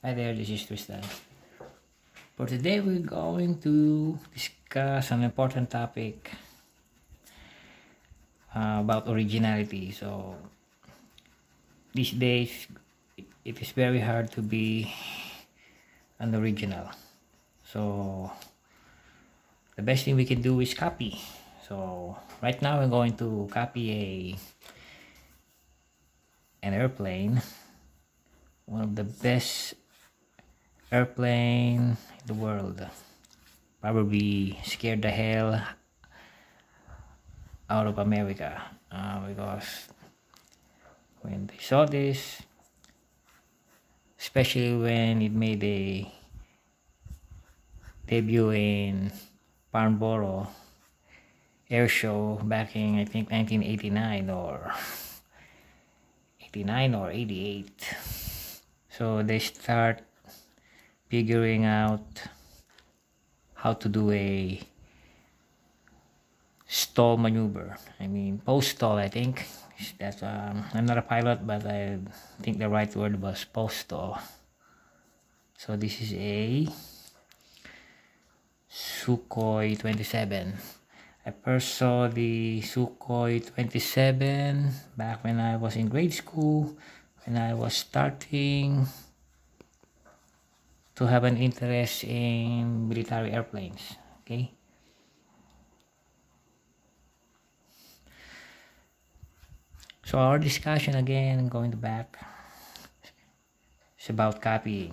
Hi there, this is Tristan. For today, we're going to discuss an important topic uh, about originality. So, these days, it is very hard to be an original. So, the best thing we can do is copy. So, right now, we're going to copy a an airplane one of the best airplane in the world probably scared the hell out of America uh, because when they saw this especially when it made a debut in Farnborough air show back in I think 1989 or 89 or 88 so they start figuring out how to do a stall maneuver. I mean, post stall, I think. That's um, I'm not a pilot, but I think the right word was post stall. So this is a Sukhoi 27. I first saw the Sukhoi 27 back when I was in grade school, when I was starting to have an interest in military airplanes okay so our discussion again going back it's about copying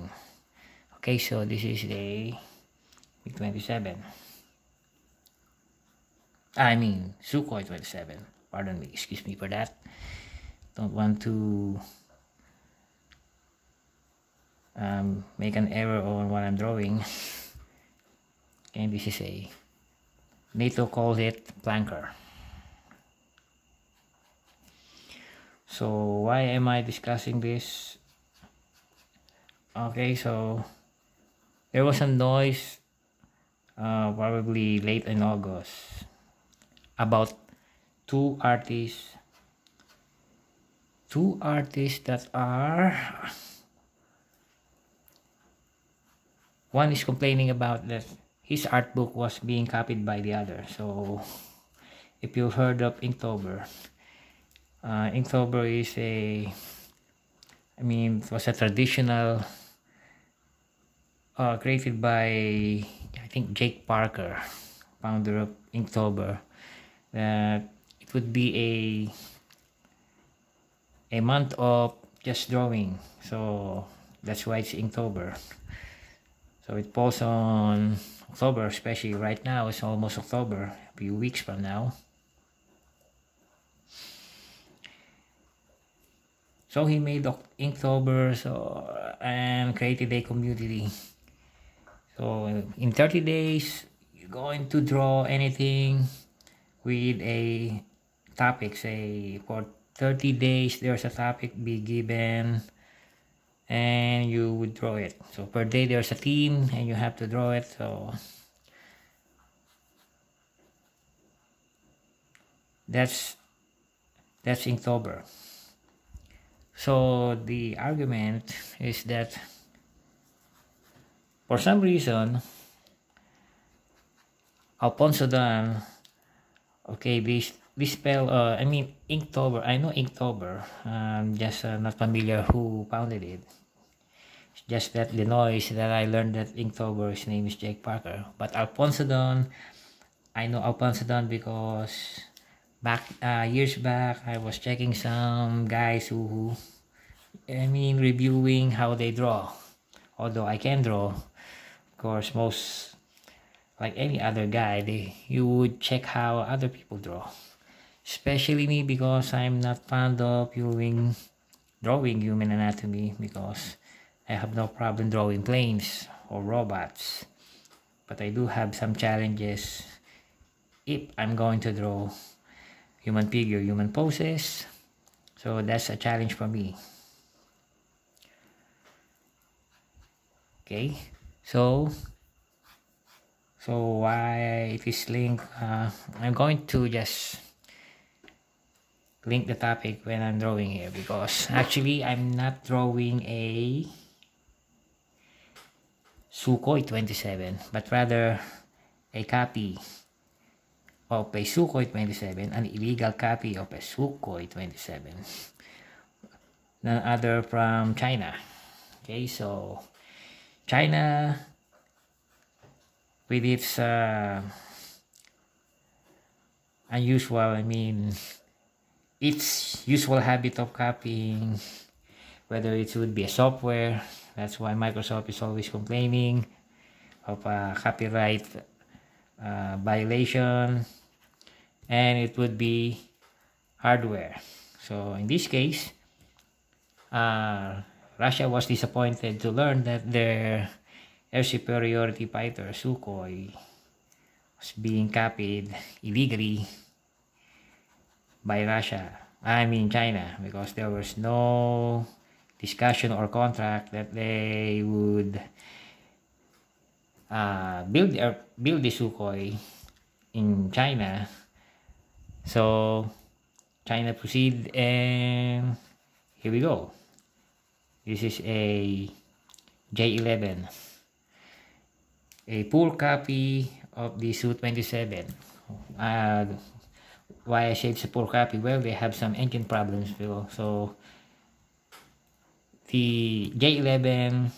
okay so this is the B 27 I mean Sukhoi 27 pardon me excuse me for that don't want to um, make an error on what I'm drawing and this is a NATO calls it planker so why am I discussing this okay so there was some noise uh, probably late in August about two artists two artists that are one is complaining about that his art book was being copied by the other. So if you heard of Inktober, uh, Inktober is a, I mean, it was a traditional uh, created by I think Jake Parker, founder of Inktober. That it would be a a month of just drawing. So that's why it's Inktober. So it falls on October, especially right now. It's almost October, a few weeks from now. So he made Inktober so, and created a community. So in 30 days, you're going to draw anything with a topic. Say for 30 days, there's a topic be given and you would draw it so per day there's a team and you have to draw it so that's that's Inktober so the argument is that for some reason Alfonso Dan okay beast we spell uh, I mean Inktober. I know Inktober. I'm um, just uh, not familiar who founded it. It's just that the noise that I learned that Inktober's name is Jake Parker. But Don, I know Don because back uh, years back I was checking some guys who, who I mean reviewing how they draw. Although I can draw, of course most like any other guy, they you would check how other people draw especially me because I'm not fond of viewing drawing human anatomy because I have no problem drawing planes or robots but I do have some challenges if I'm going to draw human figure human poses so that's a challenge for me okay so so why it is linked uh, I'm going to just link the topic when I'm drawing here because actually I'm not drawing a Sukhoi 27 but rather a copy of a Sukhoi 27 an illegal copy of a Sukhoi 27 none other from China okay so China with its uh, unusual I mean its usual habit of copying whether it would be a software that's why Microsoft is always complaining of a copyright uh, violation and it would be hardware so in this case uh, Russia was disappointed to learn that their air superiority fighter Sukhoi was being copied illegally by Russia, I mean China, because there was no discussion or contract that they would uh, build uh, build the Sukhoi in China. So China proceed and here we go. This is a J11, a poor copy of the Su-27. Uh, why I saved support copy? Well, they have some engine problems, below. so the J11,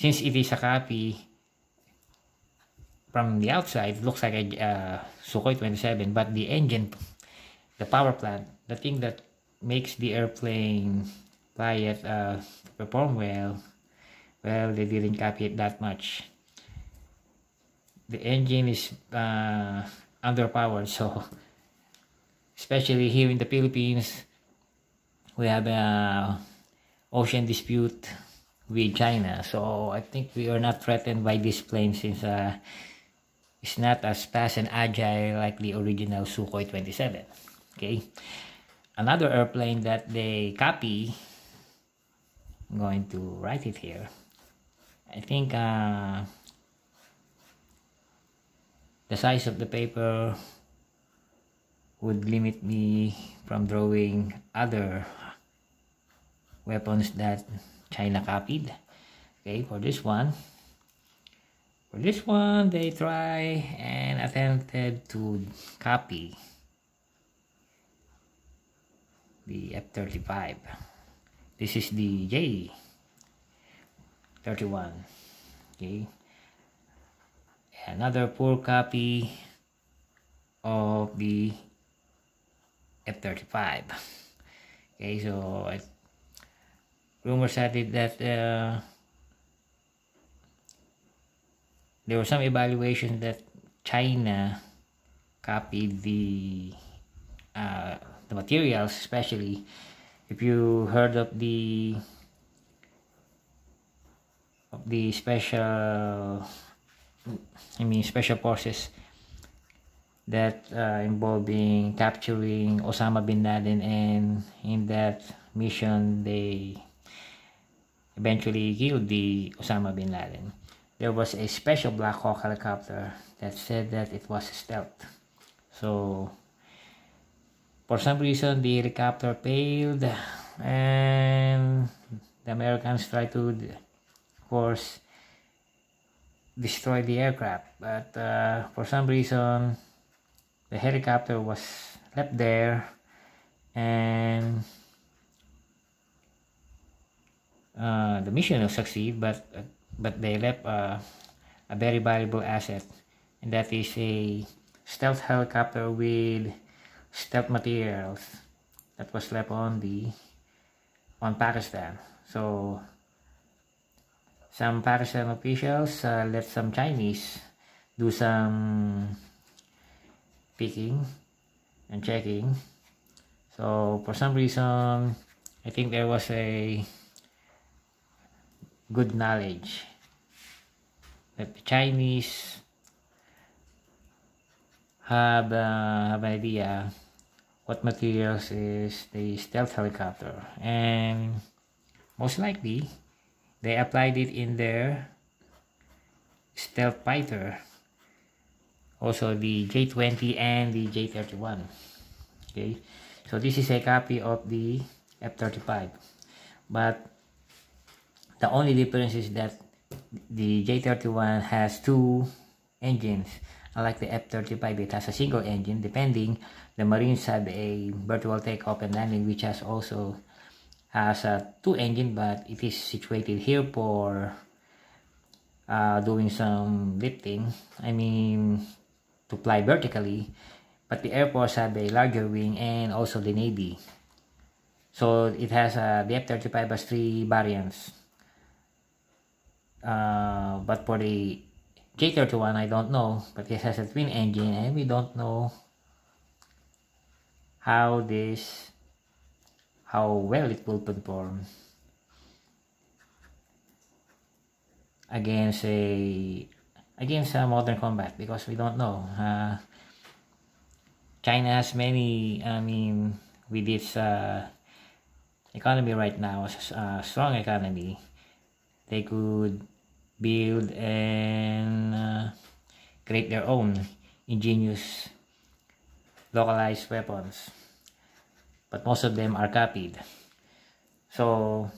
since it is a copy from the outside, looks like a uh, Sukhoi 27, but the engine, the power plant, the thing that makes the airplane fly uh, perform well, well, they didn't copy it that much. The engine is uh, underpowered, so especially here in the Philippines, we have a ocean dispute with China. So I think we are not threatened by this plane since uh, it's not as fast and agile like the original Sukhoi 27. Okay. Another airplane that they copy, I'm going to write it here. I think uh, the size of the paper would limit me from drawing other weapons that China copied. Okay, for this one, for this one, they try and attempted to copy the F-35. This is the J-31. Okay, another poor copy of the F-35. Okay, so I, rumors had it that uh, there were some evaluations that China copied the uh, the materials, especially if you heard of the of the special I mean special forces that uh, involving capturing Osama bin Laden and in that mission they eventually killed the Osama bin Laden. There was a special Black Hawk helicopter that said that it was stealth. So for some reason the helicopter failed and the Americans tried to of course destroy the aircraft but uh, for some reason the helicopter was left there and uh, the mission will succeed but uh, but they left uh, a very valuable asset and that is a stealth helicopter with stealth materials that was left on the on Pakistan so some Pakistan officials uh, let some Chinese do some picking and checking so for some reason I think there was a good knowledge that the Chinese have, uh, have an idea what materials is the stealth helicopter and most likely they applied it in their stealth fighter also the J20 and the J31 okay so this is a copy of the F35 but the only difference is that the J31 has two engines unlike the F35 it has a single engine depending the Marines have a vertical takeoff and landing which has also has a two engine but it is situated here for uh, doing some lifting I mean to fly vertically, but the Air Force had a larger wing and also the Navy. So it has uh, the F-35 has three variants. Uh, but for the J31, I don't know, but it has a twin engine and we don't know how this, how well it will perform against a against uh, Modern Combat because we don't know. Uh, China has many, I mean, with its uh, economy right now, a uh, strong economy, they could build and uh, create their own ingenious localized weapons. But most of them are copied. So,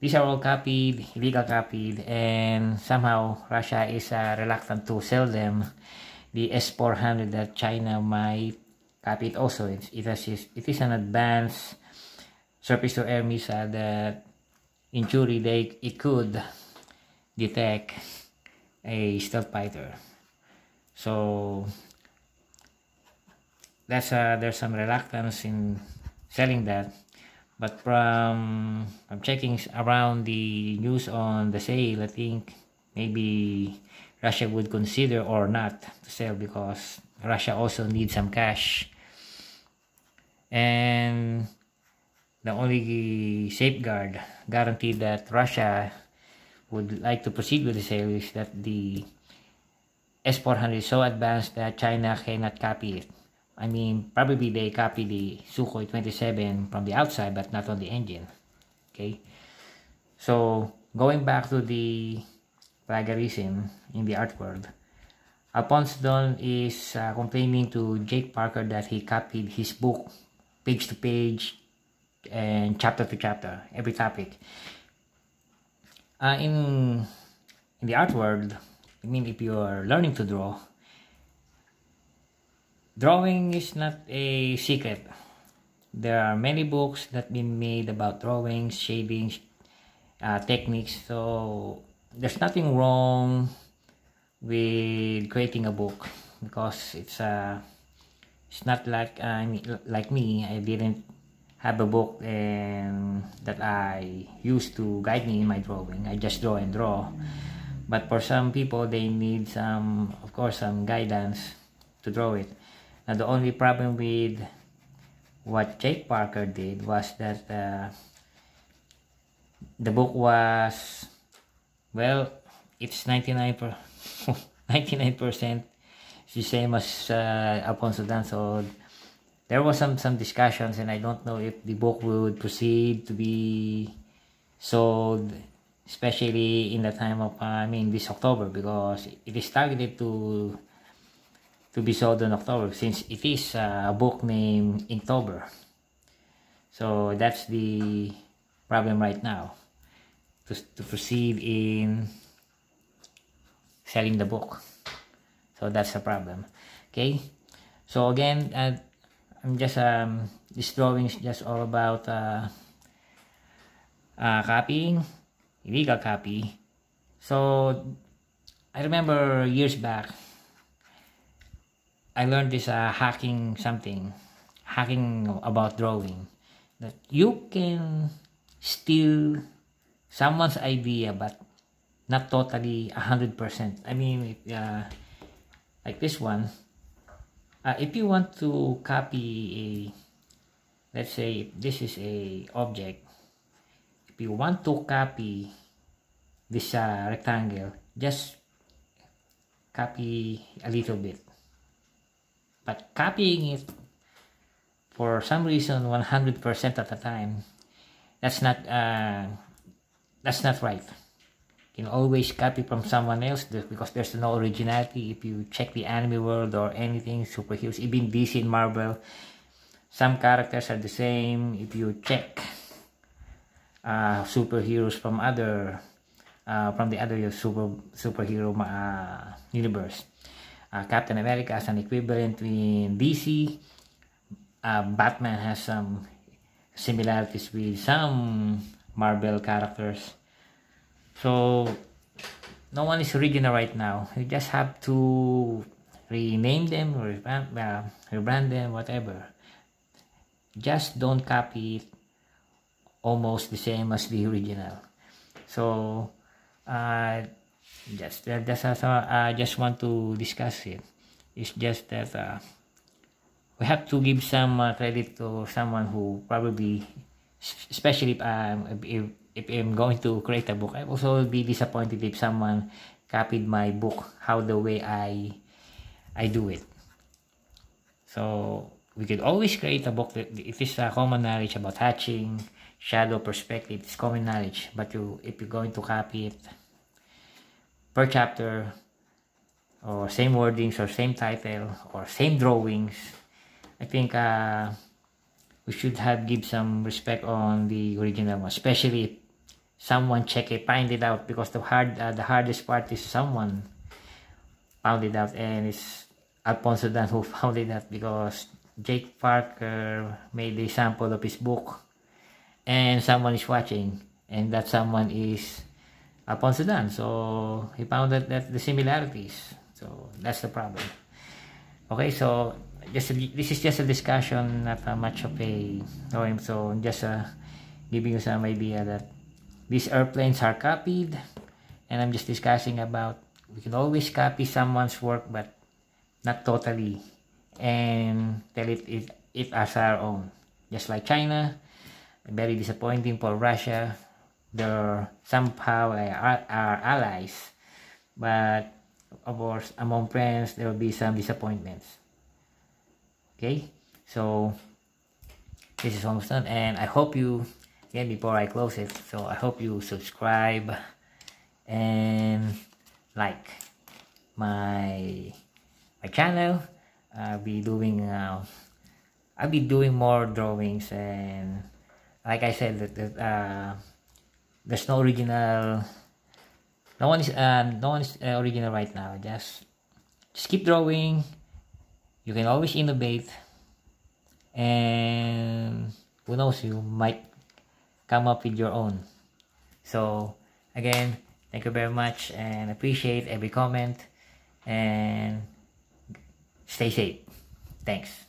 these are all copied, illegal copied, and somehow Russia is uh, reluctant to sell them. The S400 that China might copy it also. It's, it, has, it is an advanced surface-to-air missile that in theory they, it could detect a stealth fighter. So that's uh, there's some reluctance in selling that but from um, I'm checking around the news on the sale I think maybe Russia would consider or not to sell because Russia also needs some cash and the only safeguard guaranteed that Russia would like to proceed with the sale is that the S-400 is so advanced that China cannot copy it I mean, probably they copy the Sukhoi 27 from the outside, but not on the engine. Okay. So, going back to the plagiarism in the art world, Alphonse Don is uh, complaining to Jake Parker that he copied his book page to page and chapter to chapter, every topic. Uh, in, in the art world, I mean, if you are learning to draw, Drawing is not a secret. There are many books that been made about drawings, shading, uh, techniques. So there's nothing wrong with creating a book because it's a uh, it's not like I uh, like me. I didn't have a book and that I used to guide me in my drawing. I just draw and draw. But for some people, they need some, of course, some guidance to draw it. Now the only problem with what Jake Parker did was that uh, the book was well it's 99% 99% the same as uh, Alfonso Danzod there was some some discussions and I don't know if the book would proceed to be sold especially in the time of uh, I mean this October because it is targeted to to be sold in October since it is uh, a book named Inktober. So that's the problem right now to, to proceed in selling the book. So that's a problem. Okay. So again, uh, I'm just um this drawing is just all about uh, uh copying, illegal copy. So I remember years back I learned this uh, hacking something, hacking about drawing, that you can steal someone's idea but not totally 100%. I mean, uh, like this one, uh, if you want to copy a, let's say this is a object, if you want to copy this uh, rectangle, just copy a little bit but copying it for some reason 100% at a time that's not uh, that's not right you can always copy from someone else because there's no originality if you check the anime world or anything superheroes even DC and Marvel some characters are the same if you check uh, superheroes from other uh, from the other super superhero uh, universe uh, Captain America has an equivalent in DC. Uh, Batman has some similarities with some Marvel characters. So no one is original right now. You just have to rename them, rebrand, uh, them, whatever. Just don't copy it almost the same as the original. So uh, just that, that's also I just want to discuss it. It's just that uh, we have to give some uh, credit to someone who probably, especially if I'm if, if I'm going to create a book, I also be disappointed if someone copied my book how the way I I do it. So we could always create a book that if it's a common knowledge about hatching, shadow perspective, it's common knowledge. But you if you're going to copy it per chapter or same wordings or same title or same drawings i think uh, we should have give some respect on the original one especially someone check it find it out because the hard uh, the hardest part is someone found it out and it's alfonso dan who found it out because jake parker made the sample of his book and someone is watching and that someone is upon Sudan. So he found that, that the similarities. So that's the problem. Okay, so just a, this is just a discussion, not uh, much of a poem. So just uh, giving you some idea that these airplanes are copied, and I'm just discussing about we can always copy someone's work, but not totally, and tell it it, it as our own. Just like China, very disappointing for Russia, the somehow are, are allies but of course among friends there will be some disappointments okay so this is almost done and i hope you again before i close it so i hope you subscribe and like my my channel i'll be doing uh, i'll be doing more drawings and like i said that, that uh there's no original no one is um no one is uh, original right now just just keep drawing you can always innovate and who knows you might come up with your own so again thank you very much and appreciate every comment and stay safe thanks